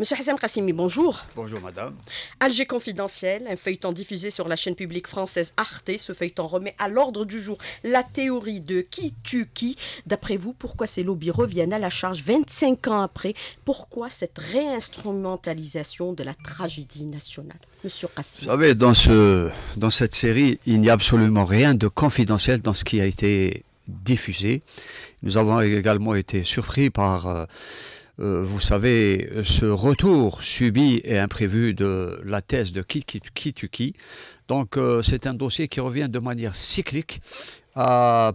Monsieur Hassan Kassimi, bonjour. Bonjour, madame. Alger Confidentiel, un feuilleton diffusé sur la chaîne publique française Arte. Ce feuilleton remet à l'ordre du jour la théorie de qui tue qui. D'après vous, pourquoi ces lobbies reviennent à la charge 25 ans après Pourquoi cette réinstrumentalisation de la tragédie nationale Monsieur Kassimi. Vous savez, dans, ce, cette série, il n'y a absolument rien de confidentiel dans ce qui a été diffusé. Nous avons également été surpris par. Euh, euh, vous savez, ce retour subi et imprévu de la thèse de qui, Donc euh, c'est un dossier qui revient de manière cyclique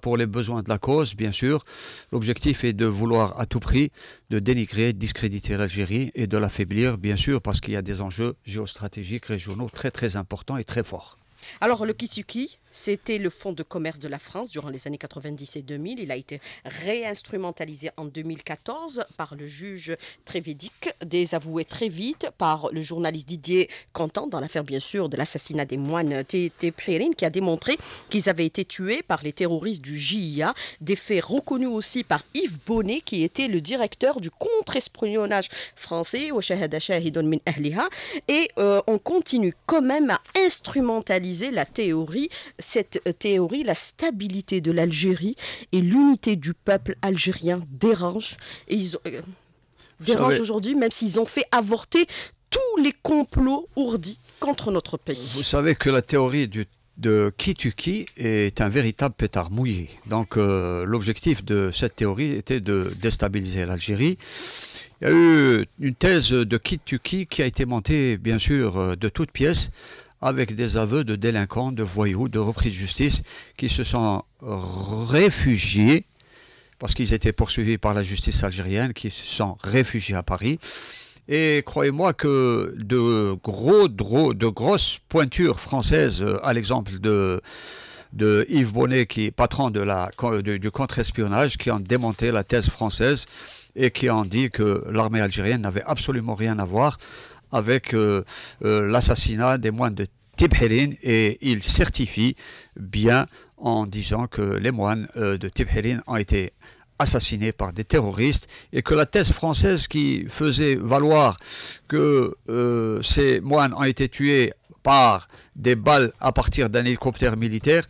pour les besoins de la cause, bien sûr. L'objectif est de vouloir à tout prix de dénigrer, discréditer l'Algérie et de l'affaiblir, bien sûr, parce qu'il y a des enjeux géostratégiques régionaux très très importants et très forts. Alors le Kituki, c'était le fonds de commerce de la France durant les années 90 et 2000. Il a été réinstrumentalisé en 2014 par le juge des désavoué très vite par le journaliste Didier Contant dans l'affaire, bien sûr, de l'assassinat des moines Tépréline, qui a démontré qu'ils avaient été tués par les terroristes du JIA. Des faits reconnus aussi par Yves Bonnet, qui était le directeur du contre-espionnage français, au et euh, on continue quand même à instrumentaliser la théorie cette euh, théorie, la stabilité de l'Algérie et l'unité du peuple algérien dérange. Et ils euh, aujourd'hui, même s'ils ont fait avorter tous les complots ourdis contre notre pays. Vous savez que la théorie de Kituki est un véritable pétard mouillé. Donc euh, l'objectif de cette théorie était de déstabiliser l'Algérie. Il y a eu une thèse de Kituki qui a été montée, bien sûr, de toutes pièces avec des aveux de délinquants, de voyous, de reprises de justice, qui se sont réfugiés, parce qu'ils étaient poursuivis par la justice algérienne, qui se sont réfugiés à Paris. Et croyez-moi que de, gros, de grosses pointures françaises, euh, à l'exemple de, de Yves Bonnet, qui est patron de la, du, contre-espionnage, qui ont démonté la thèse française et qui ont dit que l'armée algérienne n'avait absolument rien à voir avec euh, euh, l'assassinat des moines de et il certifie bien en disant que les moines euh, de Tibhirin ont été assassinés par des terroristes et que la thèse française qui faisait valoir que euh, ces moines ont été tués par des balles à partir d'un hélicoptère militaire,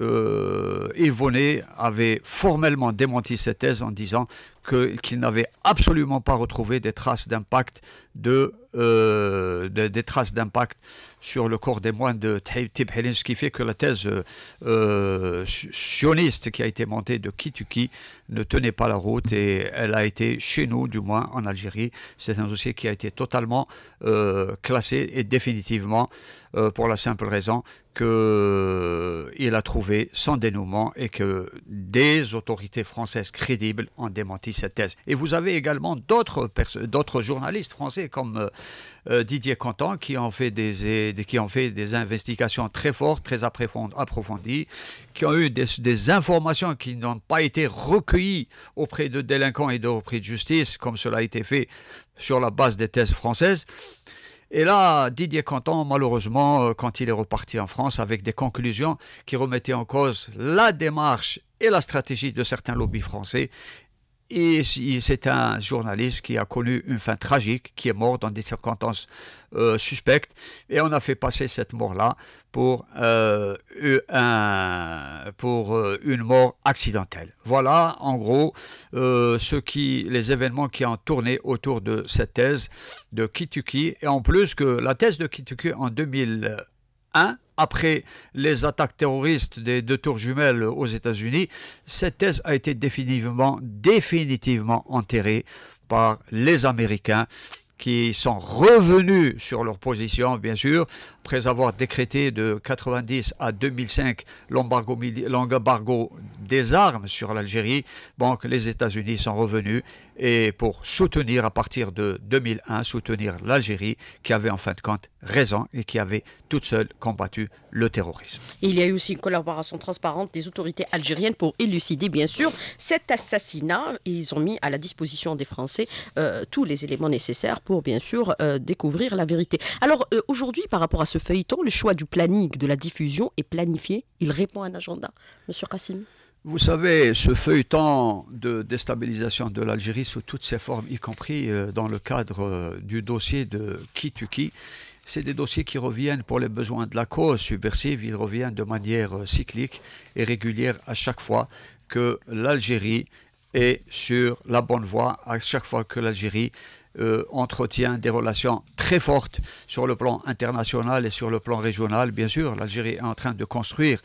euh, Yvonnet avait formellement démenti cette thèse en disant qu'il n'avait absolument pas retrouvé des traces d'impact euh, de, des traces d'impact sur le corps des moines de Tibhelin, ce qui fait que la thèse euh, sioniste qui a été montée de Kituki ne tenait pas la route et elle a été chez nous, du moins en Algérie. C'est un dossier qui a été totalement euh, classé et définitivement pour la simple raison qu'il a trouvé sans dénouement et que des autorités françaises crédibles ont démenti cette thèse. Et vous avez également d'autres journalistes français comme euh, euh, Didier canton qui ont, fait des, qui ont fait des investigations très fortes, très approfondies, qui ont eu des, des informations qui n'ont pas été recueillies auprès de délinquants et de repris de justice, comme cela a été fait sur la base des thèses françaises. Et là, Didier Canton, malheureusement, euh, quand il est reparti en France avec des conclusions qui remettaient en cause la démarche et la stratégie de certains lobbies français, et c'est un journaliste qui a connu une fin tragique, qui est mort dans des circonstances euh, suspectes. Et on a fait passer cette mort-là pour, euh, un, pour euh, une mort accidentelle. Voilà, en gros, ce qui, les événements qui ont tourné autour de cette thèse de Kituki. Et en plus que la thèse de Kituki en 2001 après les attaques terroristes des deux tours jumelles aux États-Unis, cette thèse a été définitivement, définitivement enterrée par les Américains qui sont revenus sur leur position, bien sûr, après avoir décrété de 1990 à 2005 l'embargo des armes sur l'Algérie. Donc les États-Unis sont revenus et pour soutenir à partir de 2001, soutenir l'Algérie qui avait en fin de compte raison et qui avait toute seule combattu le terrorisme. Il y a eu aussi une collaboration transparente des autorités algériennes pour élucider bien sûr cet assassinat. Ils ont mis à la disposition des Français euh, tous les éléments nécessaires pour bien sûr euh, découvrir la vérité. Alors euh, aujourd'hui par rapport à ce feuilleton, le choix du planning de la diffusion est planifié. Il répond à un agenda. Monsieur Kassim vous savez, ce feuilleton de déstabilisation de l'Algérie sous toutes ses formes, y compris euh, dans le cadre euh, du dossier de qui tu qui, c'est des dossiers qui reviennent pour les besoins de la cause subversive, ils reviennent de manière euh, cyclique et régulière à chaque fois que l'Algérie est sur la bonne voie, à chaque fois que l'Algérie euh, entretient des relations très fortes sur le plan international et sur le plan régional. Bien sûr, l'Algérie est en train de construire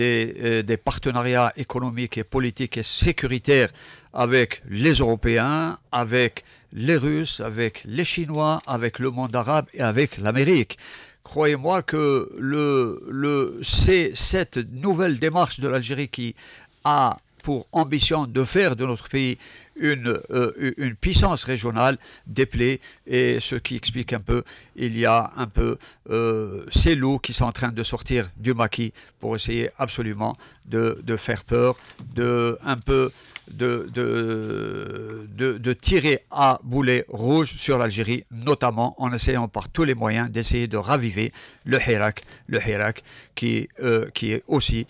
euh, des, partenariats économiques et politiques et sécuritaires avec les Européens, avec les Russes, avec les Chinois, avec le monde arabe et avec l'Amérique. Croyez-moi que c'est cette nouvelle démarche de l'Algérie qui a pour ambition de faire de notre pays une, euh, une puissance régionale des et ce qui explique un peu, il y a un peu euh, ces loups qui sont en train de sortir du maquis pour essayer absolument de, faire peur, de un peu de, de, tirer à boulet rouge sur l'Algérie, notamment en essayant par tous les moyens d'essayer de raviver le Hirak, le Hirak qui, euh, qui est aussi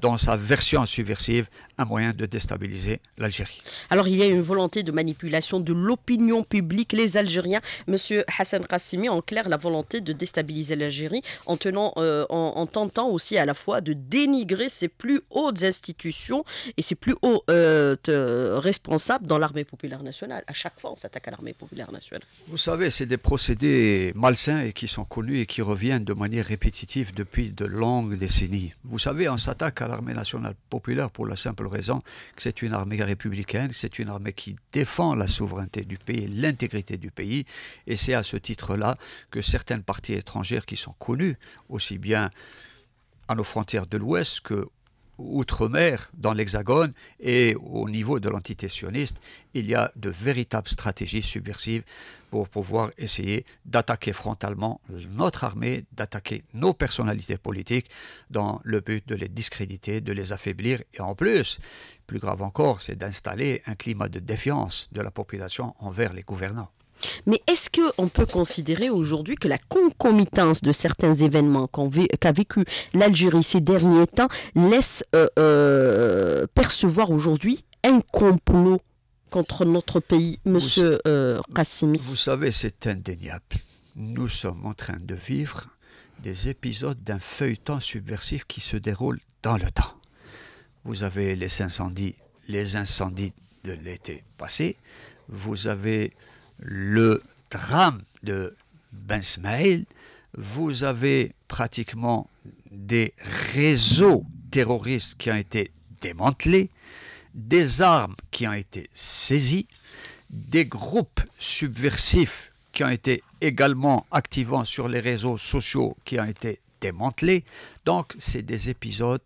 dans sa version subversive un moyen de déstabiliser l'Algérie. Alors il y a une volonté de manipulation de l'opinion publique, les Algériens. Monsieur Hassan Kassimi, en clair, la volonté de déstabiliser l'Algérie en, tenant, euh, en, tentant aussi à la fois de dénigrer ses plus hautes institutions et ses plus hauts euh, euh, responsables dans l'armée populaire nationale. À chaque fois, on s'attaque à l'armée populaire nationale. Vous savez, c'est des procédés malsains et qui sont connus et qui reviennent de manière répétitive depuis de longues décennies. Vous savez, on s'attaque à l'armée nationale populaire pour la simple raison que c'est une armée républicaine, c'est une armée qui défend la souveraineté du pays, l'intégrité du pays. Et c'est à ce titre-là que certaines parties étrangères qui sont connues, aussi bien à nos frontières de l'Ouest que outre-mer, dans l'Hexagone et au niveau de l'entité sioniste, il y a de véritables stratégies subversives pour pouvoir essayer d'attaquer frontalement notre armée, d'attaquer nos personnalités politiques dans le but de les discréditer, de les affaiblir et en plus, plus grave encore, c'est d'installer un climat de défiance de la population envers les gouvernants. Mais est-ce qu'on peut considérer aujourd'hui que la concomitance de certains événements qu'a vécu l'Algérie ces derniers temps laisse euh, euh, percevoir aujourd'hui un complot contre notre pays, Monsieur vous, euh, Vous savez, c'est indéniable. Nous sommes en train de vivre des épisodes d'un feuilleton subversif qui se déroule dans le temps. Vous avez les incendies, les incendies de l'été passé. Vous avez le drame de Ben Smail, vous avez pratiquement des réseaux terroristes qui ont été démantelés, des armes qui ont été saisies, des groupes subversifs qui ont été également activants sur les réseaux sociaux qui ont été démantelés. Donc c'est des épisodes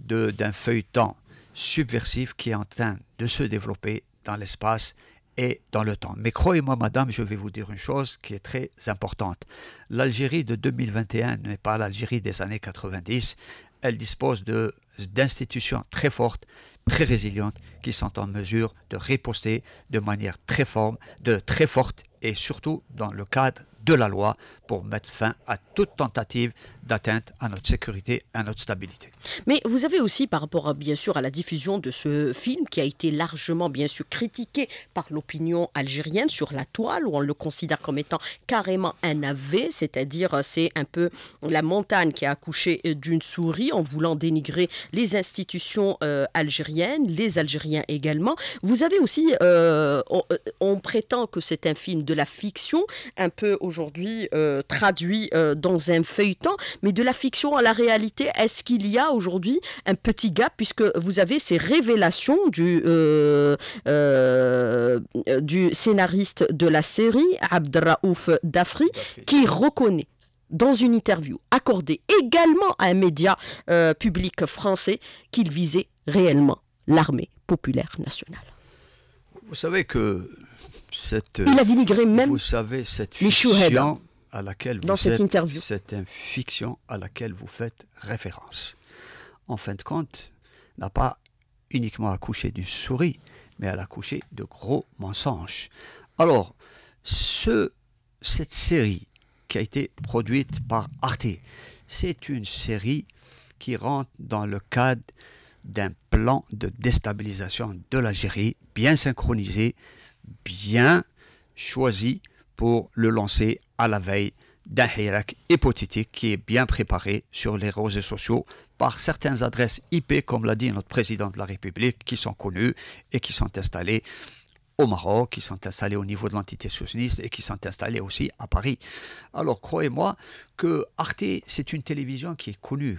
d'un feuilleton subversif qui est en train de se développer dans l'espace et dans le temps. Mais croyez-moi, madame, je vais vous dire une chose qui est très importante. L'Algérie de 2021 n'est pas l'Algérie des années 90. Elle dispose de d'institutions très fortes, très résilientes, qui sont en mesure de riposter de manière très, forme, de, très forte et surtout dans le cadre de la loi pour mettre fin à toute tentative d'atteinte à notre sécurité, à notre stabilité. Mais vous avez aussi, par rapport à, bien sûr à la diffusion de ce film, qui a été largement bien sûr critiqué par l'opinion algérienne sur la toile, où on le considère comme étant carrément un ave, c'est-à-dire euh, c'est un peu la montagne qui a accouché euh, d'une souris en voulant dénigrer les institutions euh, algériennes, les Algériens également. Vous avez aussi, on, prétend que c'est un film de la fiction, un peu aujourd'hui traduit dans un feuilleton, mais de la fiction à la réalité, est-ce qu'il y a aujourd'hui un petit gap puisque vous avez ces révélations du, euh, euh, du scénariste de la série, Abdraouf Dafri, qui reconnaît dans une interview accordée également à un média euh, public français qu'il visait réellement l'armée populaire nationale. Vous savez que cette... Il a dénigré même vous savez, cette fiction, à laquelle vous Dans cette interview. C'est une fiction à laquelle vous faites référence. En fin de compte, n'a pas uniquement accouché d'une souris, mais elle a accouché de gros mensonges. Alors, ce, cette série qui a été produite par Arte, c'est une série qui rentre dans le cadre d'un plan de déstabilisation de l'Algérie, bien synchronisé, bien choisi, pour le lancer à la veille d'un hirak hypothétique qui est bien préparé sur les réseaux sociaux par certaines adresses IP, comme l'a dit notre président de la République, qui sont connues et qui sont installées au Maroc, qui sont installés au niveau de l'entité socialiste et qui sont installés aussi à Paris. Alors croyez-moi que Arte, c'est une télévision qui est connue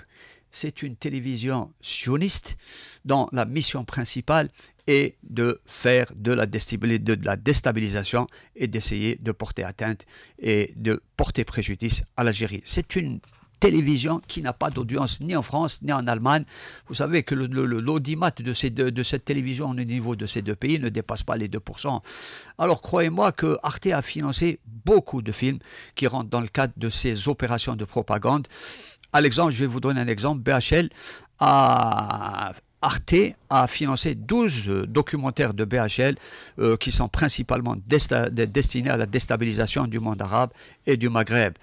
c'est une télévision sioniste dont la mission principale est de faire de la, déstabilisation et d'essayer de porter atteinte et de porter préjudice à l'Algérie. C'est une télévision qui n'a pas d'audience ni en France ni en Allemagne. Vous savez que l'audimat de, de cette télévision au niveau de ces deux pays ne dépasse pas les 2%. Alors croyez-moi que Arte a financé beaucoup de films qui rentrent dans le cadre de ces opérations de propagande je vais vous donner un exemple. BHL a Arte a financé 12 euh, documentaires de BHL euh, qui sont principalement destinés à la déstabilisation du monde arabe et du Maghreb.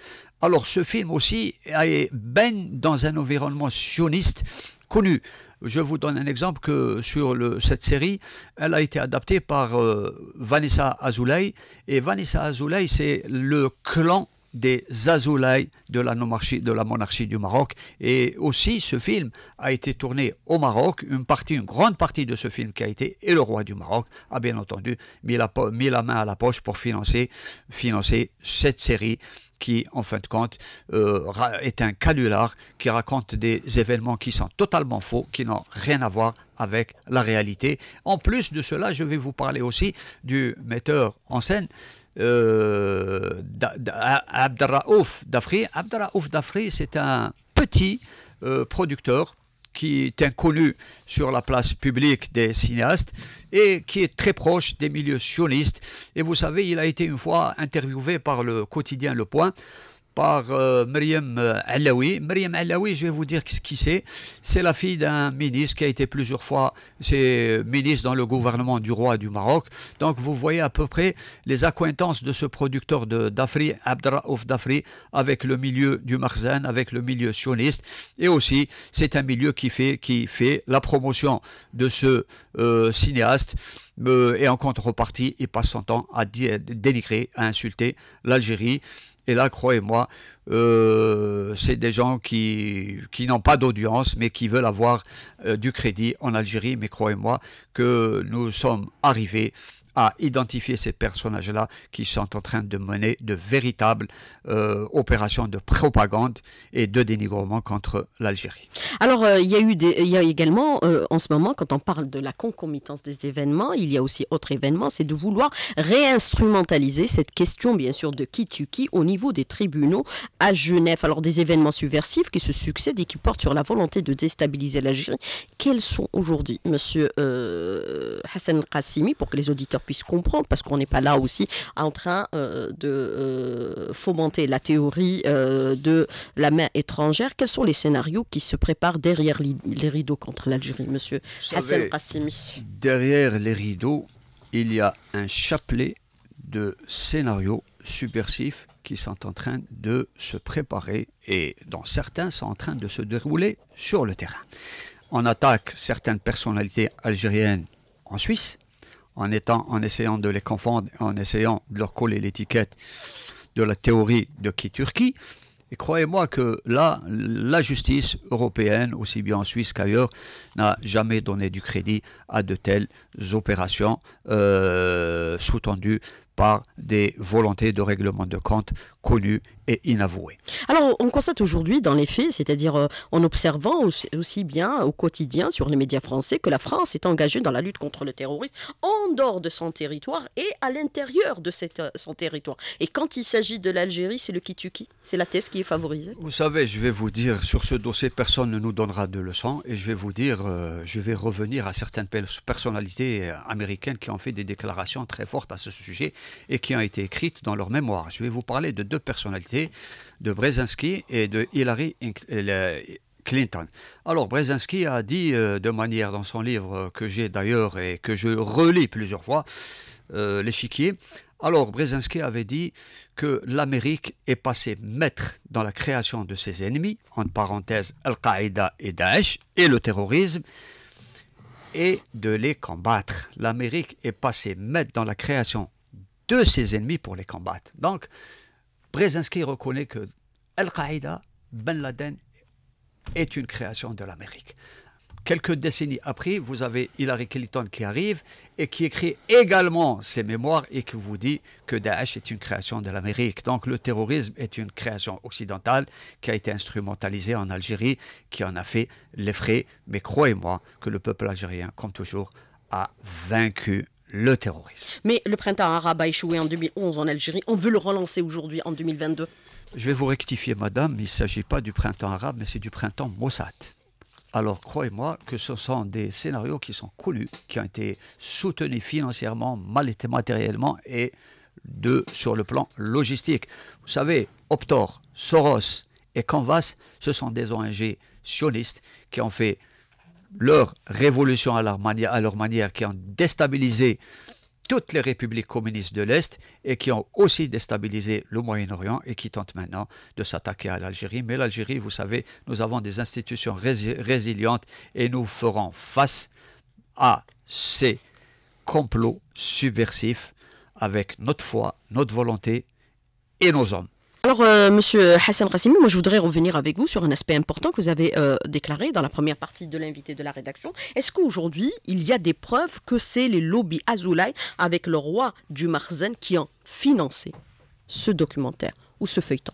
Alors ce film aussi est bien dans un environnement sioniste connu. Je vous donne un exemple que sur cette série, elle a été adaptée par euh, Vanessa Azoulay. Et Vanessa Azoulay, c'est le clan des Azoulay de la, monarchie, du Maroc. Et aussi, ce film a été tourné au Maroc. Une partie, une grande partie de ce film qui a été, et le roi du Maroc a bien entendu mis la, main à la poche pour financer, financer cette série qui, en fin de compte, euh, est un canular qui raconte des événements qui sont totalement faux, qui n'ont rien à voir avec la réalité. En plus de cela, je vais vous parler aussi du metteur en scène euh, ouf Dafri. Ouf Dafri, c'est un petit euh, producteur qui est inconnu sur la place publique des cinéastes et qui est très proche des milieux sionistes. Et vous savez, il a été une fois interviewé par le quotidien Le Point par euh, Miriam euh, Myriam Alaoui. Myriam je vais vous dire ce qui c'est. C'est la fille d'un ministre qui a été plusieurs fois euh, ministre dans le gouvernement du roi du Maroc. Donc vous voyez à peu près les acquaintances de ce producteur de d'Afri, Abdraouf Dafri, avec le milieu du Marzan, avec le milieu sioniste. Et aussi, c'est un milieu qui fait, qui fait la promotion de ce cinéaste et en contrepartie, il passe son temps à dénigrer, à insulter l'Algérie et là, croyez-moi, euh, c'est des gens qui, qui n'ont pas d'audience, mais qui veulent avoir euh, du crédit en Algérie. Mais croyez-moi que nous sommes arrivés à identifier ces personnages-là qui sont en train de mener de véritables euh, opérations de propagande et de dénigrement contre l'Algérie. Alors, euh, il, y a eu des, y a également, euh, en ce moment, quand on parle de la concomitance des événements, il y a aussi autre événement, c'est de vouloir réinstrumentaliser cette question, bien sûr, de qui tue qui au niveau des tribunaux à Genève. Alors, des événements subversifs qui se succèdent et qui portent sur la volonté de déstabiliser l'Algérie. Quels sont aujourd'hui, monsieur Hassan Qassimi, pour que les auditeurs puisse comprendre, parce qu'on n'est pas là aussi en train euh, de euh, fomenter la théorie euh, de la main étrangère. Quels sont les scénarios qui se préparent derrière les rideaux contre l'Algérie, monsieur Hassan Derrière les rideaux, il y a un chapelet de scénarios subversifs qui sont en train de se préparer et dont certains sont en train de se dérouler sur le terrain. On attaque certaines personnalités algériennes en Suisse, en, étant, en essayant de les confondre, en essayant de leur coller l'étiquette de la théorie de qui Turquie. Et croyez-moi que là, la justice européenne, aussi bien en Suisse qu'ailleurs, n'a jamais donné du crédit à de telles opérations euh, sous-tendues par des volontés de règlement de compte connues et inavouées. Alors, on constate aujourd'hui dans les faits, c'est-à-dire euh, en observant aussi, bien au quotidien sur les médias français, que la France est engagée dans la lutte contre le terrorisme en dehors de son territoire et à l'intérieur de euh, son territoire. Et quand il s'agit de l'Algérie, c'est le qui-tue-qui c'est la thèse qui est favorisée. Vous savez, je vais vous dire, sur ce dossier, personne ne nous donnera de leçons et je vais vous dire, euh, je vais revenir à certaines personnalités américaines qui ont fait des déclarations très fortes à ce sujet et qui ont été écrites dans leur mémoire. Je vais vous parler de deux personnalités, de Brzezinski et de Hillary euh, Clinton. Alors Brzezinski a dit euh, de manière dans son livre que j'ai d'ailleurs et que je relis plusieurs fois, euh, l'échiquier. Alors Brzezinski avait dit que l'Amérique est passée maître dans la création de ses ennemis, entre parenthèses Al-Qaïda et Daesh, et le terrorisme, et de les combattre. L'Amérique est passée maître dans la création de ses ennemis pour les combattre. Donc, Brzezinski reconnaît que Al-Qaïda, Ben Laden, est une création de l'Amérique. Quelques décennies après, vous avez Hillary Clinton qui arrive et qui écrit également ses mémoires et qui vous dit que Daesh est une création de l'Amérique. Donc le terrorisme est une création occidentale qui a été instrumentalisée en Algérie, qui en a fait les frais. Mais croyez-moi que le peuple algérien, comme toujours, a vaincu le terrorisme. Mais le printemps arabe a échoué en 2011 en Algérie. On veut le relancer aujourd'hui, en 2022. Je vais vous rectifier, madame, il ne s'agit pas du printemps arabe, mais c'est du printemps Mossad. Alors croyez-moi que ce sont des scénarios qui sont connus, qui ont été soutenus financièrement, mal été matériellement et de, sur le plan logistique. Vous savez, Optor, Soros et Canvas, ce sont des ONG sionistes qui ont fait leur révolution à leur, manière, à leur manière, qui ont déstabilisé toutes les républiques communistes de l'Est et qui ont aussi déstabilisé le Moyen-Orient et qui tentent maintenant de s'attaquer à l'Algérie. Mais l'Algérie, vous savez, nous avons des institutions résilientes et nous ferons face à ces complots subversifs avec notre foi, notre volonté et nos hommes. Alors, euh, Monsieur Hassan Rassimi, moi je voudrais revenir avec vous sur un aspect important que vous avez euh, déclaré dans la première partie de l'invité de la rédaction. Est-ce qu'aujourd'hui, il y a des preuves que c'est les lobbies Azoulay avec le roi du Marzen qui ont financé ce documentaire ou ce feuilleton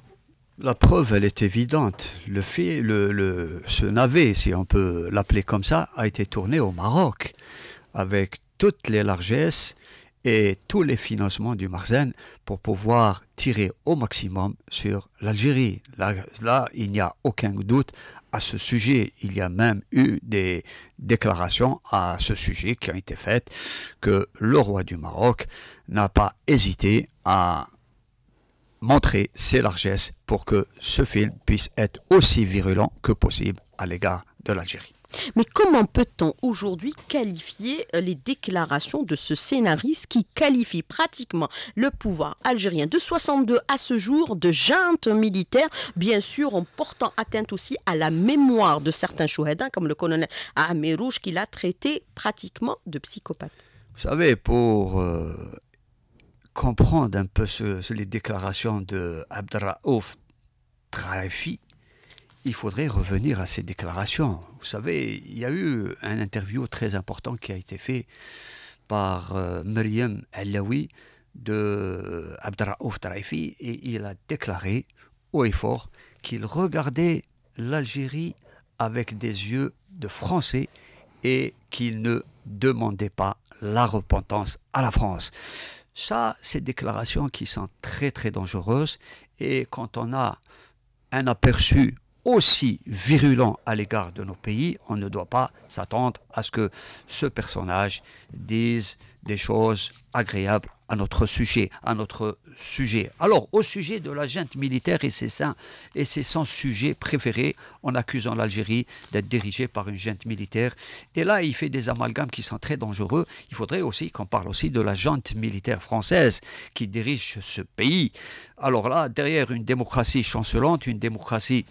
la preuve, elle est évidente. Le, fait, le, ce navet, si on peut l'appeler comme ça, a été tourné au Maroc avec toutes les largesses et tous les financements du Marzen pour pouvoir tirer au maximum sur l'Algérie. Là, là il n'y a aucun doute à ce sujet. Il y a même eu des déclarations à ce sujet qui ont été faites que le roi du Maroc n'a pas hésité à montrer ses largesses pour que ce film puisse être aussi virulent que possible à l'égard de l'Algérie. Mais comment peut-on aujourd'hui qualifier euh, les déclarations de ce scénariste qui qualifie pratiquement le pouvoir algérien de 62 à ce jour de jante militaire, bien sûr en portant atteinte aussi à la mémoire de certains chouhédins comme le colonel Rouge qui l'a traité pratiquement de psychopathe Vous savez, pour euh, comprendre un peu les déclarations de Abdraouf Trafi, il faudrait revenir à ces déclarations. Vous savez, il y a eu un interview très important qui a été fait par euh, Meriem el Allawi de euh, Abdraouf Taraifi et il a déclaré haut et fort qu'il regardait l'Algérie avec des yeux de Français et qu'il ne demandait pas la repentance à la France. Ça, c'est déclarations qui sont très très dangereuses et quand on a un aperçu aussi virulent à l'égard de nos pays, on ne doit pas s'attendre à ce que ce personnage dise des choses agréables à notre sujet, à notre sujet. Alors, au sujet de la junte militaire et ses, saints, et c'est 100 sujets préférés, en accusant l'Algérie d'être dirigée par une junte militaire. Et là, il fait des amalgames qui sont très dangereux. Il faudrait aussi qu'on parle aussi de la junte militaire française qui dirige ce pays. Alors là, derrière une démocratie chancelante, une démocratie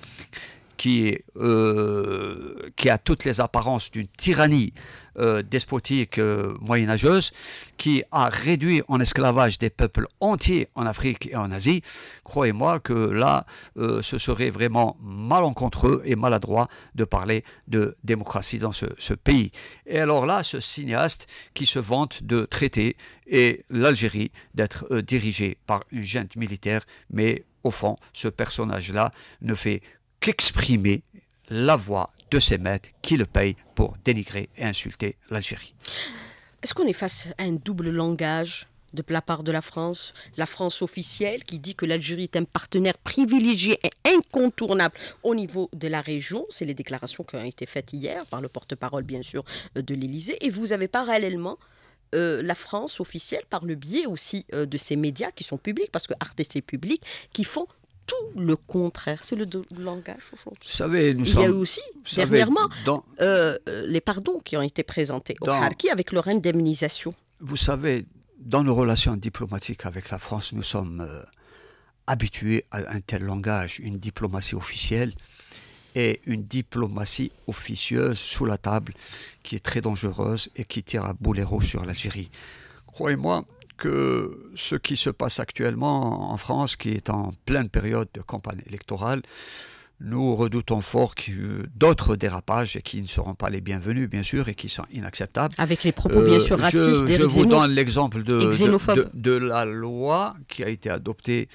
euh, qui, a toutes les apparences d'une tyrannie euh, despotique euh, moyenâgeuse, qui a réduit en esclavage des peuples entiers en Afrique et en Asie, croyez-moi que là, ce serait vraiment malencontreux et maladroit de parler de démocratie dans ce, pays. Et alors là, ce cinéaste qui se vante de traiter et l'Algérie d'être dirigée par une junte militaire, mais au fond, ce personnage-là ne fait qu'exprimer la voix de ces maîtres qui le payent pour dénigrer et insulter l'Algérie. Est-ce qu'on est face à un double langage de la part de la France, la France officielle qui dit que l'Algérie est un partenaire privilégié et incontournable au niveau de la région. C'est les déclarations qui ont été faites hier par le porte-parole, bien sûr, euh, de l'Élysée. Et vous avez parallèlement euh, la France officielle, par le biais aussi euh, de ces médias qui sont publics, parce que Arte c'est public, qui font tout le contraire. C'est le langage aujourd'hui. Vous savez, nous Il sommes... y a eu aussi, dernièrement, euh, euh, les pardons qui ont été présentés au Harki avec leur indemnisation. Vous savez, dans nos relations diplomatiques avec la France, nous sommes euh, habitués à un tel langage, une diplomatie officielle et une diplomatie officieuse sous la table qui est très dangereuse et qui tire à boulet sur l'Algérie. Croyez-moi, que ce qui se passe actuellement en France, qui est en pleine période de campagne électorale, nous redoutons fort d'autres dérapages et qui ne seront pas les bienvenus, bien sûr, et qui sont inacceptables. Avec les propos, bien euh, sûr, racistes. Euh, je, je vous donne l'exemple de de, de, la loi qui a été adoptée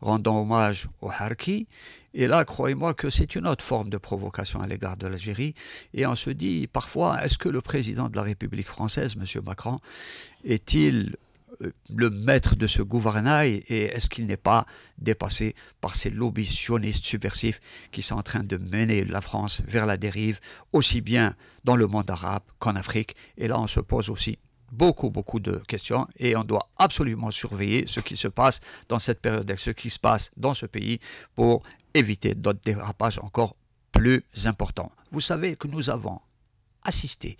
rendant hommage au Harki. Et là, croyez-moi que c'est une autre forme de provocation à l'égard de l'Algérie. Et on se dit parfois, est-ce que le président de la République française, M. Macron, est-il euh, le maître de ce gouvernail et est-ce qu'il n'est pas dépassé par ces lobbies sionistes subversifs qui sont en train de mener la France vers la dérive, aussi bien dans le monde arabe qu'en Afrique Et là, on se pose aussi beaucoup, beaucoup de questions et on doit absolument surveiller ce qui se passe dans cette période, ce qui se passe dans ce pays pour éviter d'autres dérapages encore plus importants. Vous savez que nous avons assister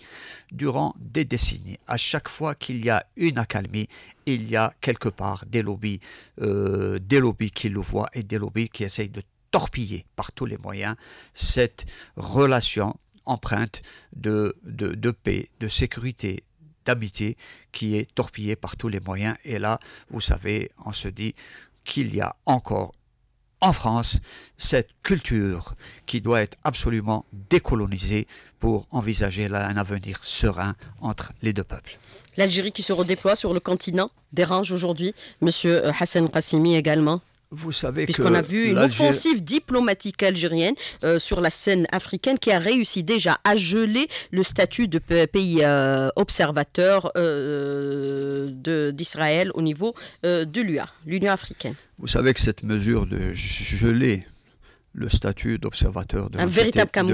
durant des décennies. À chaque fois qu'il y a une accalmie, il y a quelque part des lobbies, euh, des lobbies qui le voient et des lobbies qui essayent de torpiller par tous les moyens cette relation empreinte de, de, de paix, de sécurité, d'amitié qui est torpillée par tous les moyens. Et là, vous savez, on se dit qu'il y a encore en France cette culture qui doit être absolument décolonisée pour envisager un avenir serein entre les deux peuples. L'Algérie qui se redéploie sur le continent dérange aujourd'hui, Monsieur Hassan Qassimi également savez Puisqu'on a vu une offensive diplomatique algérienne euh, sur la scène africaine qui a réussi déjà à geler le statut de pays euh, observateur euh, d'Israël au niveau de l'UA, l'Union africaine. Vous savez que cette mesure de geler le statut d'observateur de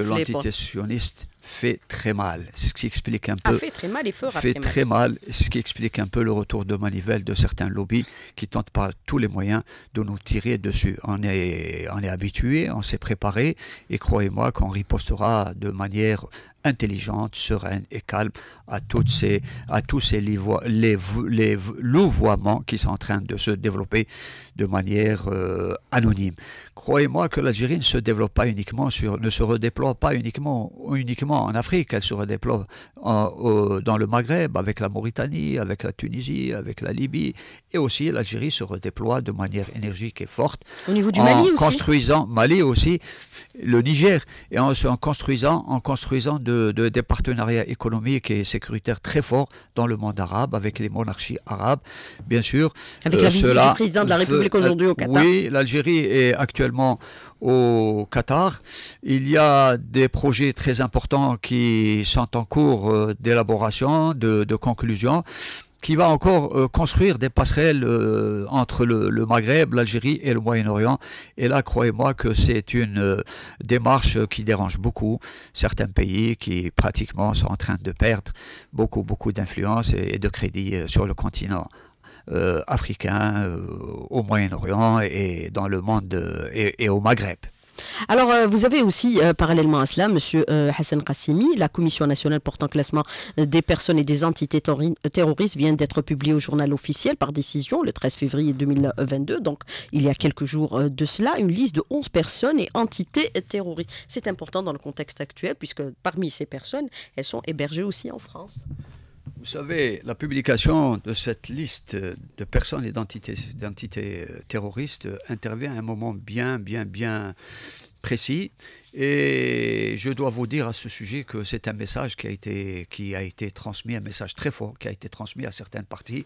l'entité sioniste fait très mal. Ce qui explique un peu. fait très mal Ce qui explique un peu le retour de manivelle de certains lobbies qui tentent par tous les moyens de nous tirer dessus. On est, on est habitué, on s'est préparé et croyez-moi qu'on ripostera de manière intelligente, sereine et calme à, toutes ces, à tous ces louvoiements qui sont en train de se développer de manière euh, anonyme. Croyez-moi que l'Algérie ne se développe pas uniquement sur, ne se redéploie pas uniquement, uniquement en Afrique, elle se redéploie dans le Maghreb, avec la Mauritanie, avec la Tunisie, avec la Libye, et aussi l'Algérie se redéploie de manière énergique et forte. Au niveau du en Mali aussi. construisant Mali aussi, le Niger, et en, en construisant, en construisant de de, des partenariats économiques et sécuritaires très forts dans le monde arabe, avec les monarchies arabes, bien sûr. Avec la euh, président de la République euh, aujourd'hui au Qatar. Oui, l'Algérie est actuellement au Qatar. Il y a des projets très importants qui sont en cours euh, d'élaboration, de, de conclusion qui va encore euh, construire des passerelles euh, entre le, Maghreb, l'Algérie et le Moyen-Orient. Et là, croyez-moi que c'est une euh, démarche qui dérange beaucoup certains pays qui pratiquement sont en train de perdre beaucoup, beaucoup d'influence et, de crédit sur le continent. africain, au Moyen-Orient et dans le monde et au Maghreb. Alors, euh, vous avez aussi, euh, parallèlement à cela, M. Euh, Hassan Qassimi, la Commission nationale portant classement des personnes et des entités terroristes vient d'être publiée au journal officiel par décision le 13 février 2022, donc il y a quelques jours de cela, une liste de 11 personnes et entités terroristes. C'est important dans le contexte actuel, puisque parmi ces personnes, elles sont hébergées aussi en France. Vous savez, la publication de cette liste de personnes d'identité euh, terroristes intervient à un moment bien, bien, bien précis. Et je dois vous dire à ce sujet que c'est un message qui a été, qui a été transmis, un message très fort qui a été transmis à certaines parties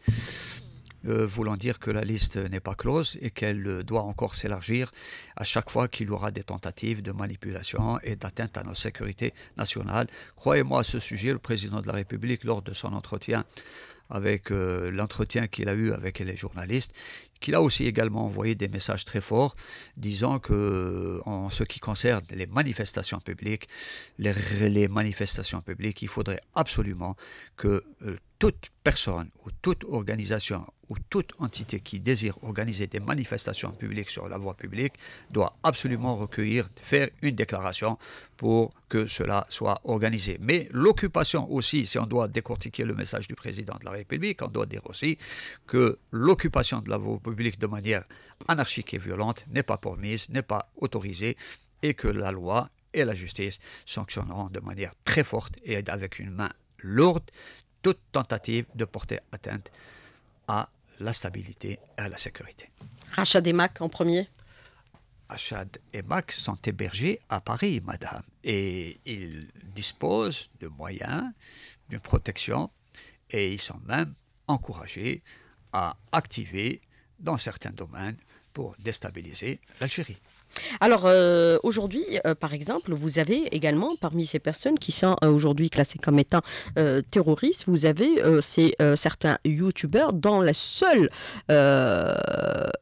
euh, voulant dire que la liste n'est pas close et qu'elle euh, doit encore s'élargir à chaque fois qu'il y aura des tentatives de manipulation et d'atteinte à nos sécurités nationales. Croyez-moi à ce sujet, le président de la République, lors de son entretien avec euh, l'entretien qu'il a eu avec les journalistes, qu'il a aussi également envoyé des messages très forts disant que en ce qui concerne les manifestations publiques, les, manifestations publiques, il faudrait absolument que toute personne ou toute organisation où toute entité qui désire organiser des manifestations publiques sur la voie publique doit absolument recueillir, faire une déclaration pour que cela soit organisé. Mais l'occupation aussi, si on doit décortiquer le message du président de la République, on doit dire aussi que l'occupation de la voie publique de manière anarchique et violente n'est pas permise, n'est pas autorisée et que la loi et la justice sanctionneront de manière très forte et avec une main lourde toute tentative de porter atteinte à la stabilité et la sécurité. Rachad et Mac en premier Achad et Mac sont hébergés à Paris, madame, et ils disposent de moyens, d'une protection, et ils sont même encouragés à activer dans certains domaines pour déstabiliser l'Algérie. Alors euh, aujourd'hui, euh, par exemple, vous avez également parmi ces personnes qui sont euh, aujourd'hui classées comme étant terroristes, vous avez ces, certains youtubeurs dont la seule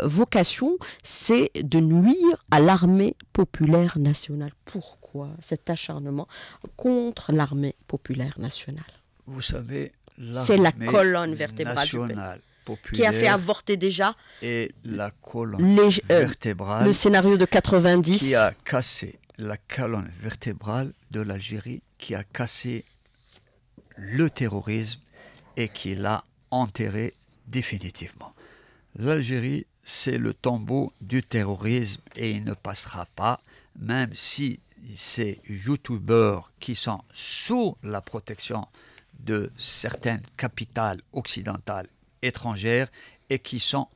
vocation, c'est de nuire à l'armée populaire nationale. Pourquoi cet acharnement contre l'armée populaire nationale Vous savez, c'est la colonne vertébrale nationale qui a fait avorter déjà et la colonne euh, vertébrale, le scénario de 90, qui a cassé la colonne vertébrale de l'Algérie, qui a cassé le terrorisme et qui l'a enterré définitivement. L'Algérie, c'est le tombeau du terrorisme et il ne passera pas, même si ces youtubeurs qui sont sous la protection de certaines capitales occidentales étrangères et qui sont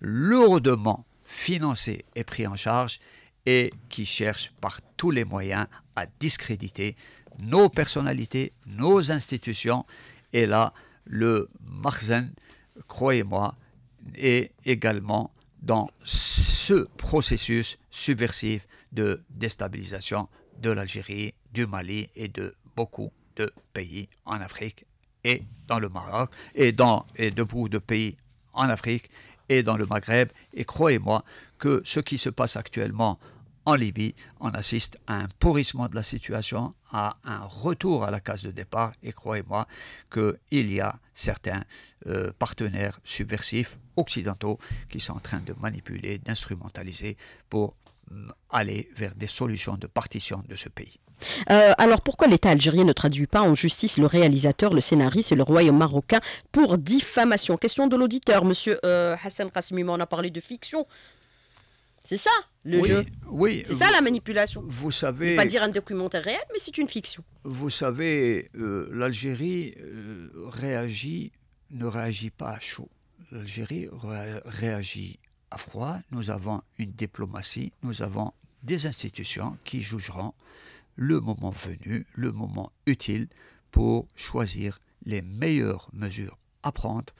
lourdement financés et pris en charge et qui cherchent par tous les moyens à discréditer nos personnalités, nos institutions. Et là, le Marzen, croyez-moi, est également dans ce processus subversif de déstabilisation de l'Algérie, du Mali et de beaucoup de pays en Afrique et dans le Maroc, et dans et debout de pays en Afrique et dans le Maghreb. Et croyez-moi que ce qui se passe actuellement en Libye, on assiste à un pourrissement de la situation, à un retour à la case de départ. Et croyez-moi qu'il y a certains euh, partenaires subversifs occidentaux qui sont en train de manipuler, d'instrumentaliser pour mm, aller vers des solutions de partition de ce pays. Euh, alors pourquoi l'État algérien ne traduit pas en justice le réalisateur, le scénariste et le royaume marocain pour diffamation Question de l'auditeur, monsieur euh, Hassan Kassimima on a parlé de fiction. C'est ça le oui, jeu. Oui, c'est ça la manipulation. Vous savez. Pas dire un documentaire réel, mais c'est une fiction. Vous savez, euh, l'Algérie réagit, ne réagit pas à chaud. L'Algérie réagit à froid. Nous avons une diplomatie, nous avons des institutions qui jugeront le moment venu, le moment utile pour choisir les meilleures mesures à prendre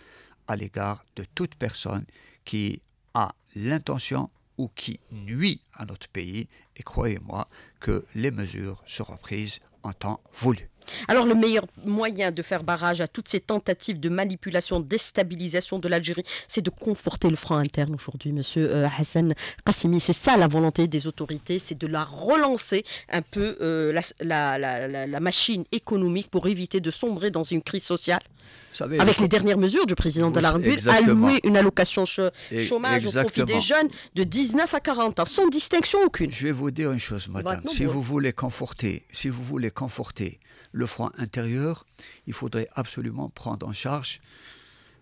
à l'égard de toute personne qui a l'intention ou qui nuit à notre pays. Et croyez-moi que les mesures seront prises en temps voulu. Alors le meilleur moyen de faire barrage à toutes ces tentatives de manipulation, déstabilisation de l'Algérie, c'est de conforter le front interne aujourd'hui, monsieur euh, Hassan Qassimi. C'est ça la volonté des autorités, c'est de la relancer un peu euh, la, machine économique pour éviter de sombrer dans une crise sociale. Avec les dernières mesures du président de la République, allouer une allocation chômage au profit des jeunes de 19 à 40 ans, sans distinction aucune. Je vais vous dire une chose, madame. si vous voulez conforter, si vous voulez conforter le froid intérieur, il faudrait absolument prendre en charge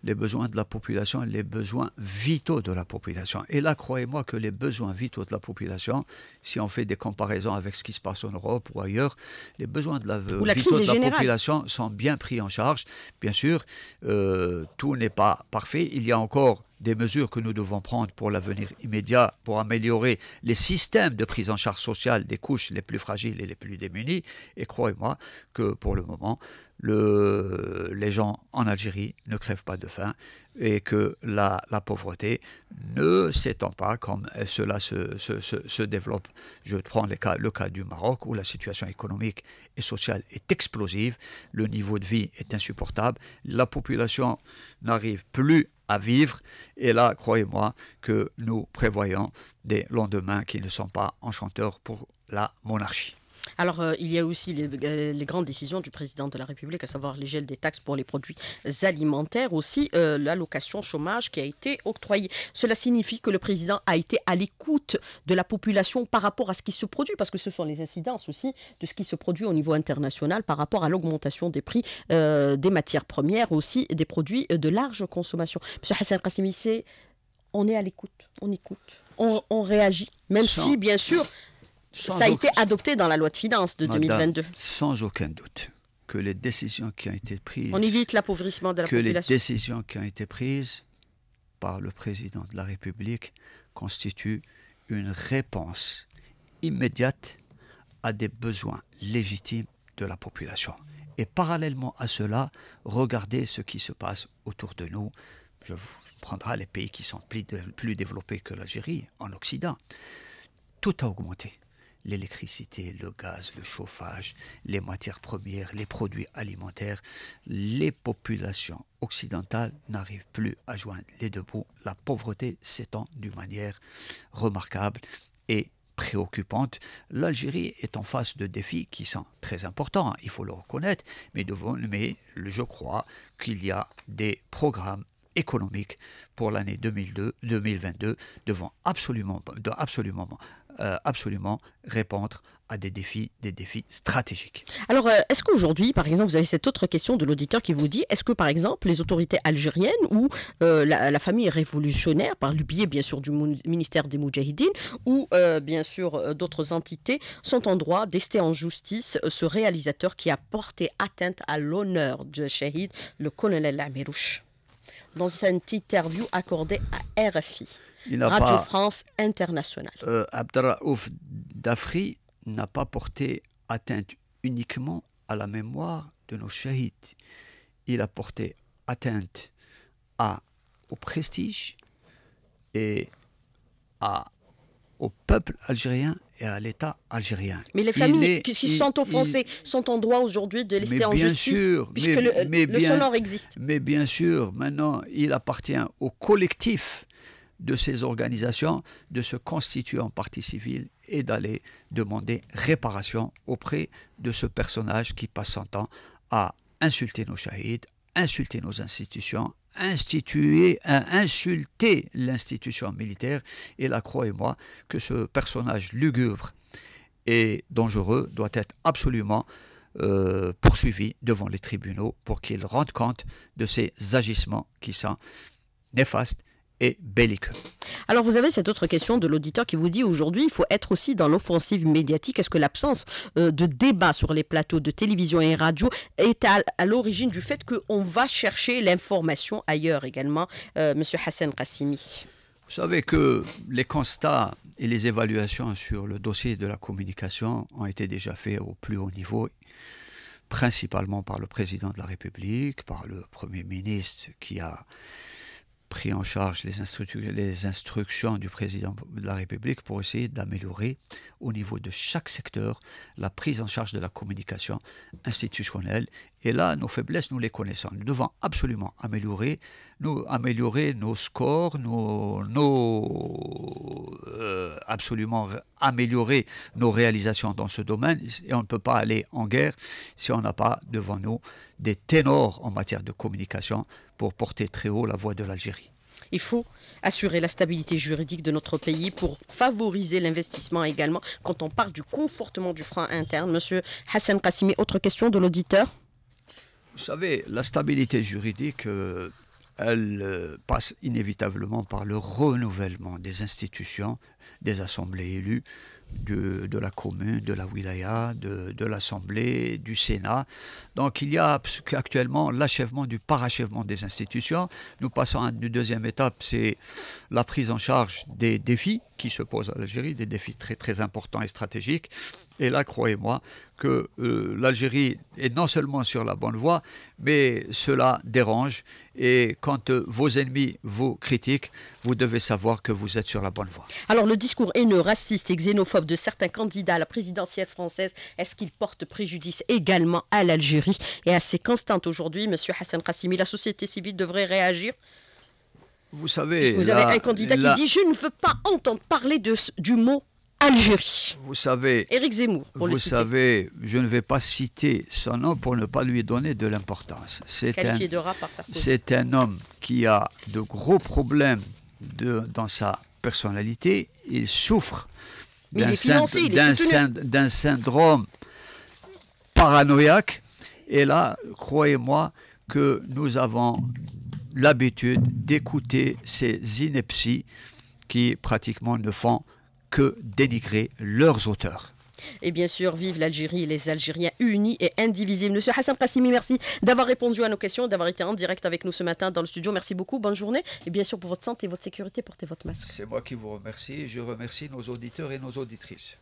les besoins de la population et les besoins vitaux de la population. Et là, croyez-moi que les besoins vitaux de la population, si on fait des comparaisons avec ce qui se passe en Europe ou ailleurs, les besoins de la, vitaux de la population sont bien pris en charge. Bien sûr, euh, tout n'est pas parfait. Il y a encore des mesures que nous devons prendre pour l'avenir immédiat, pour améliorer les systèmes de prise en charge sociale des couches les plus fragiles et les plus démunies. Et croyez-moi que pour le moment, les gens en Algérie ne crèvent pas de faim et que la, pauvreté ne s'étend pas comme cela se, développe. Je prends le cas du Maroc où la situation économique et sociale est explosive, le niveau de vie est insupportable, la population n'arrive plus à vivre. Et là, croyez-moi que nous prévoyons des lendemains qui ne sont pas enchanteurs pour la monarchie. Alors, euh, il y a aussi euh, les, grandes décisions du président de la République, à savoir les gels des taxes pour les produits alimentaires, aussi euh, l'allocation chômage qui a été octroyée. Cela signifie que le président a été à l'écoute de la population par rapport à ce qui se produit, parce que ce sont les incidences aussi de ce qui se produit au niveau international par rapport à l'augmentation des prix des matières premières, aussi des produits de large consommation. Monsieur Hassan Kassimi, on est à l'écoute, on écoute, on réagit, même si, bien sûr, ça a été adopté dans la loi de finances de 2022. Sans aucun doute que les décisions qui ont été prises. On évite l'appauvrissement de la population. les décisions qui ont été prises par le président de la République constituent une réponse immédiate à des besoins légitimes de la population. Et parallèlement à cela, regardez ce qui se passe autour de nous. Je vous prendrai les pays qui sont plus développés que l'Algérie, en Occident. Tout a augmenté l'électricité, le gaz, le chauffage, les matières premières, les produits alimentaires, les populations occidentales n'arrivent plus à joindre les deux bouts. La pauvreté s'étend d'une manière remarquable et préoccupante. L'Algérie est en face de défis qui sont très importants, il faut le reconnaître, mais, devons mais je crois qu'il y a des programmes économiques pour l'année 2022 devant absolument, absolument euh, absolument répondre à des défis, des défis stratégiques. Alors, euh, est-ce qu'aujourd'hui, par exemple, vous avez cette autre question de l'auditeur qui vous dit, est-ce que, par exemple, les autorités algériennes ou euh, la, famille révolutionnaire, par le biais, bien sûr, du ministère des Moudjahidines, ou, bien sûr, d'autres entités, sont en droit d'ester en justice ce réalisateur qui a porté atteinte à l'honneur du shahid, le colonel Lamirouche. dans cette interview accordée à RFI Radio France Internationale. Euh, Dafri n'a pas porté atteinte uniquement à la mémoire de nos chahids. Il a porté atteinte au prestige et au peuple algérien et à l'État algérien. Mais les familles qui s'y sont offensées sont en droit aujourd'hui de lister en justice, puisque mais, le, sonore existe. Mais bien sûr, maintenant, il appartient au collectif de ces organisations de se constituer en partie civile et d'aller demander réparation auprès de ce personnage qui passe son temps à insulter nos shahids, insulter nos institutions, instituer, à euh, insulter l'institution militaire. Et là, croyez-moi que ce personnage lugubre et dangereux doit être absolument euh, poursuivi devant les tribunaux pour qu'il rende compte de ces agissements qui sont néfastes et belliqueux. Alors vous avez cette autre question de l'auditeur qui vous dit aujourd'hui il faut être aussi dans l'offensive médiatique. Est-ce que l'absence euh, de débat sur les plateaux de télévision et radio est à, l'origine du fait qu'on va chercher l'information ailleurs également, euh, Monsieur Hassan Kassimi Vous savez que les constats et les évaluations sur le dossier de la communication ont été déjà faits au plus haut niveau principalement par le président de la République, par le Premier ministre qui a pris en charge les, instructions, les instructions du président de la République pour essayer d'améliorer au niveau de chaque secteur la prise en charge de la communication institutionnelle et là, nos faiblesses, nous les connaissons. Nous devons absolument améliorer, nous, améliorer nos scores, nos, euh, absolument améliorer nos réalisations dans ce domaine. Et on ne peut pas aller en guerre si on n'a pas devant nous des ténors en matière de communication pour porter très haut la voix de l'Algérie. Il faut assurer la stabilité juridique de notre pays pour favoriser l'investissement également. Quand on parle du confortement du franc interne, Monsieur Hassan Kassimi, autre question de l'auditeur vous savez, la stabilité juridique, euh, elle euh, passe inévitablement par le renouvellement des institutions, des assemblées élues, de, la commune, de la wilaya, de, l'Assemblée, du Sénat. Donc il y a actuellement l'achèvement du parachèvement des institutions. Nous passons à une deuxième étape, c'est la prise en charge des défis qui se posent à l'Algérie, des défis très très importants et stratégiques. Et là, croyez-moi, que euh, l'Algérie est non seulement sur la bonne voie, mais cela dérange. Et quand euh, vos ennemis vous critiquent, vous devez savoir que vous êtes sur la bonne voie. Alors le discours haineux, raciste et xénophobe de certains candidats à la présidentielle française, est-ce qu'il porte préjudice également à l'Algérie et à constante aujourd'hui Monsieur Hassan Rassimi, la société civile devrait réagir vous savez, vous avez un candidat qui dit je ne veux pas entendre parler de, du mot Algérie. Vous savez, Éric Zemmour. vous savez, je ne vais pas citer son nom pour ne pas lui donner de l'importance. C'est un, c'est un homme qui a de gros problèmes de, dans sa personnalité. Il souffre d'un, d'un syndrome paranoïaque. Et là, croyez-moi que nous avons l'habitude d'écouter ces inepties qui pratiquement ne font que dénigrer leurs auteurs. Et bien sûr, vive l'Algérie et les Algériens unis et indivisibles. Monsieur Hassan Kassimi, merci d'avoir répondu à nos questions, d'avoir été en direct avec nous ce matin dans le studio. Merci beaucoup, bonne journée. Et bien sûr, pour votre santé et votre sécurité, portez votre masque. C'est moi qui vous remercie. Je remercie nos auditeurs et nos auditrices.